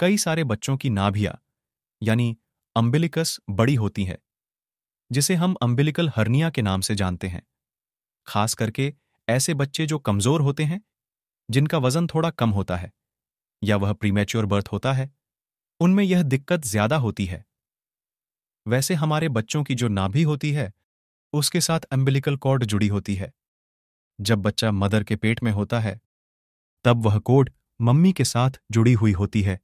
कई सारे बच्चों की नाभिया यानी अम्बिलिकस बड़ी होती है जिसे हम अम्बिलिकल हर्निया के नाम से जानते हैं खास करके ऐसे बच्चे जो कमज़ोर होते हैं जिनका वज़न थोड़ा कम होता है या वह प्रीमेच्योर बर्थ होता है उनमें यह दिक्कत ज़्यादा होती है वैसे हमारे बच्चों की जो नाभि होती है उसके साथ एम्बिलिकल कॉर्ड जुड़ी होती है जब बच्चा मदर के पेट में होता है तब वह कोड मम्मी के साथ जुड़ी हुई होती है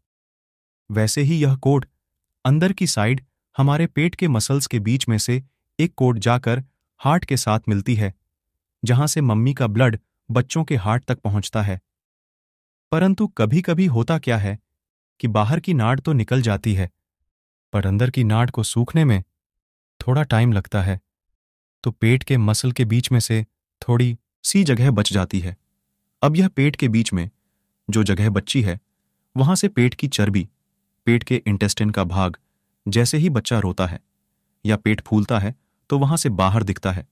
वैसे ही यह कोड अंदर की साइड हमारे पेट के मसल्स के बीच में से एक कोड जाकर हार्ट के साथ मिलती है जहां से मम्मी का ब्लड बच्चों के हार्ट तक पहुंचता है परंतु कभी कभी होता क्या है कि बाहर की नाड़ तो निकल जाती है पर अंदर की नाड़ को सूखने में थोड़ा टाइम लगता है तो पेट के मसल के बीच में से थोड़ी सी जगह बच जाती है अब यह पेट के बीच में जो जगह बची है वहां से पेट की चर्बी पेट के इंटेस्टिन का भाग जैसे ही बच्चा रोता है या पेट फूलता है तो वहां से बाहर दिखता है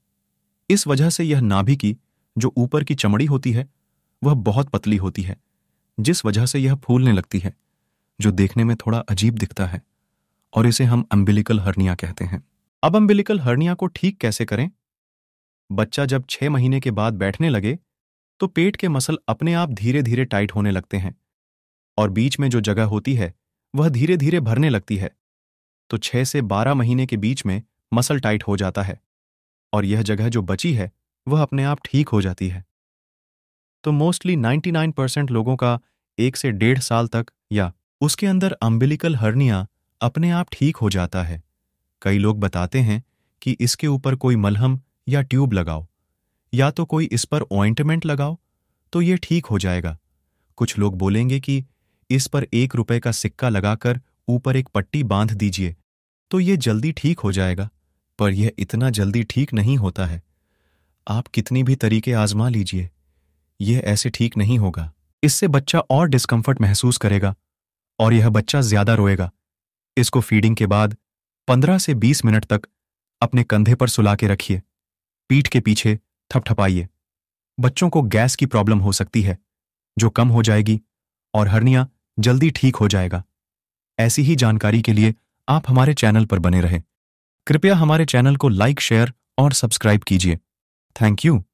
इस वजह से यह नाभि की जो ऊपर की चमड़ी होती है वह बहुत पतली होती है जिस वजह से यह फूलने लगती है जो देखने में थोड़ा अजीब दिखता है और इसे हम अम्बिलिकल हर्निया कहते हैं अब अम्बिलिकल हर्निया को ठीक कैसे करें बच्चा जब छह महीने के बाद बैठने लगे तो पेट के मसल अपने आप धीरे धीरे टाइट होने लगते हैं और बीच में जो जगह होती है वह धीरे धीरे भरने लगती है तो छह से बारह महीने के बीच में मसल टाइट हो जाता है और यह जगह जो बची है वह अपने आप ठीक हो जाती है तो मोस्टली 99 परसेंट लोगों का एक से डेढ़ साल तक या उसके अंदर अम्बिलिकल हर्निया अपने आप ठीक हो जाता है कई लोग बताते हैं कि इसके ऊपर कोई मलहम या ट्यूब लगाओ या तो कोई इस पर ऑइंटमेंट लगाओ तो ये ठीक हो जाएगा कुछ लोग बोलेंगे कि इस पर एक रुपए का सिक्का लगाकर ऊपर एक पट्टी बांध दीजिए तो ये जल्दी ठीक हो जाएगा पर यह इतना जल्दी ठीक नहीं होता है आप कितनी भी तरीके आजमा लीजिए यह ऐसे ठीक नहीं होगा इससे बच्चा और डिस्कम्फर्ट महसूस करेगा और यह बच्चा ज्यादा रोएगा इसको फीडिंग के बाद 15 से 20 मिनट तक अपने कंधे पर सुला के रखिए पीठ के पीछे थपथपाइए बच्चों को गैस की प्रॉब्लम हो सकती है जो कम हो जाएगी और हर्निया जल्दी ठीक हो जाएगा ऐसी ही जानकारी के लिए आप हमारे चैनल पर बने रहें कृपया हमारे चैनल को लाइक शेयर और सब्सक्राइब कीजिए थैंक यू